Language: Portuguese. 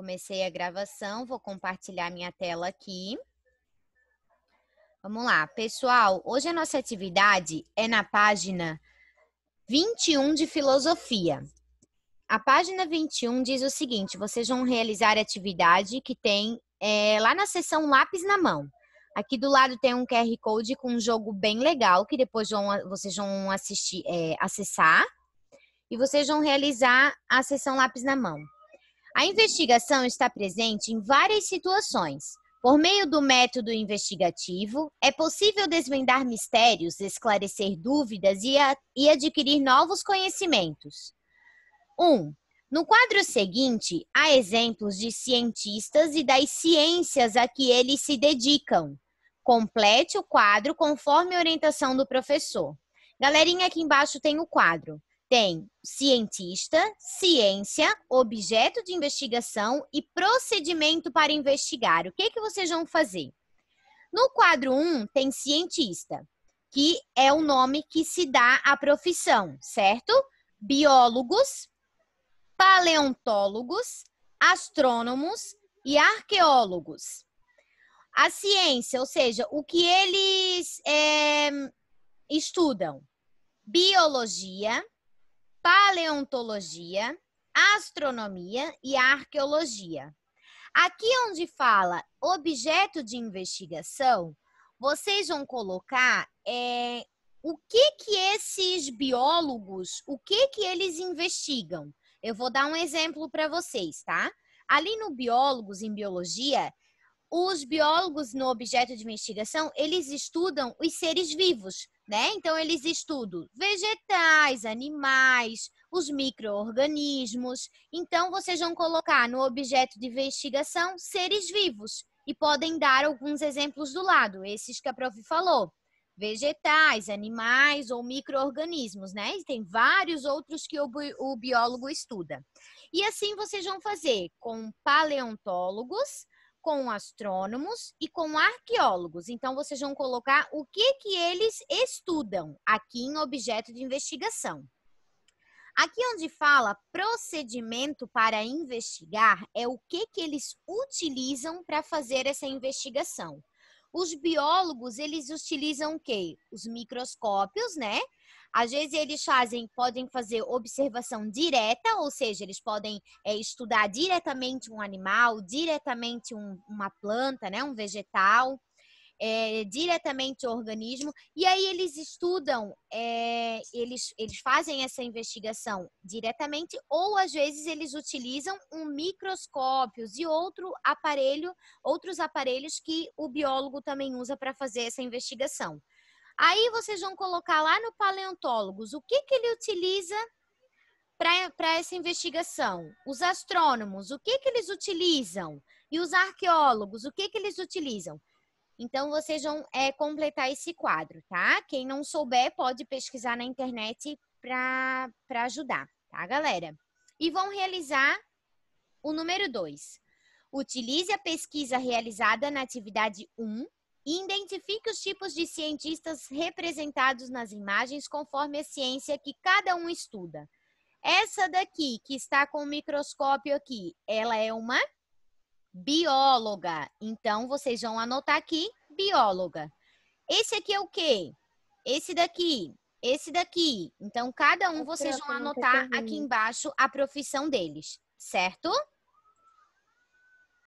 Comecei a gravação, vou compartilhar minha tela aqui. Vamos lá, pessoal. Hoje a nossa atividade é na página 21 de filosofia. A página 21 diz o seguinte: vocês vão realizar a atividade que tem é, lá na seção lápis na mão. Aqui do lado tem um QR Code com um jogo bem legal que depois vão, vocês vão assistir, é, acessar e vocês vão realizar a sessão lápis na mão. A investigação está presente em várias situações. Por meio do método investigativo, é possível desvendar mistérios, esclarecer dúvidas e, a, e adquirir novos conhecimentos. 1. Um, no quadro seguinte, há exemplos de cientistas e das ciências a que eles se dedicam. Complete o quadro conforme a orientação do professor. Galerinha, aqui embaixo tem o quadro tem cientista, ciência, objeto de investigação e procedimento para investigar. O que, que vocês vão fazer? No quadro 1 um, tem cientista, que é o nome que se dá à profissão, certo? Biólogos, paleontólogos, astrônomos e arqueólogos. A ciência, ou seja, o que eles é, estudam: biologia, paleontologia, astronomia e arqueologia. Aqui onde fala objeto de investigação, vocês vão colocar é, o que que esses biólogos, o que que eles investigam. Eu vou dar um exemplo para vocês, tá? Ali no biólogos em biologia, os biólogos no objeto de investigação, eles estudam os seres vivos, né? Então eles estudam vegetais, animais, os microorganismos. Então vocês vão colocar no objeto de investigação seres vivos e podem dar alguns exemplos do lado, esses que a prof falou. Vegetais, animais ou microorganismos, né? E tem vários outros que o, bi o biólogo estuda. E assim vocês vão fazer com paleontólogos, com astrônomos e com arqueólogos. Então, vocês vão colocar o que, que eles estudam aqui em objeto de investigação. Aqui onde fala procedimento para investigar, é o que, que eles utilizam para fazer essa investigação. Os biólogos, eles utilizam o quê? Os microscópios, né? Às vezes eles fazem, podem fazer observação direta, ou seja, eles podem é, estudar diretamente um animal, diretamente um, uma planta, né, um vegetal é, diretamente ao organismo. E aí eles estudam, é, eles, eles fazem essa investigação diretamente, ou às vezes eles utilizam um microscópios e outro aparelho, outros aparelhos que o biólogo também usa para fazer essa investigação. Aí vocês vão colocar lá no paleontólogos o que, que ele utiliza para essa investigação? Os astrônomos, o que, que eles utilizam? E os arqueólogos, o que, que eles utilizam? Então, vocês vão é, completar esse quadro, tá? Quem não souber, pode pesquisar na internet para ajudar, tá, galera? E vão realizar o número 2. Utilize a pesquisa realizada na atividade 1 um, e identifique os tipos de cientistas representados nas imagens conforme a ciência que cada um estuda. Essa daqui, que está com o microscópio aqui, ela é uma bióloga. Então, vocês vão anotar aqui, bióloga. Esse aqui é o quê? Esse daqui, esse daqui. Então, cada um vocês vão anotar aqui embaixo a profissão deles, certo?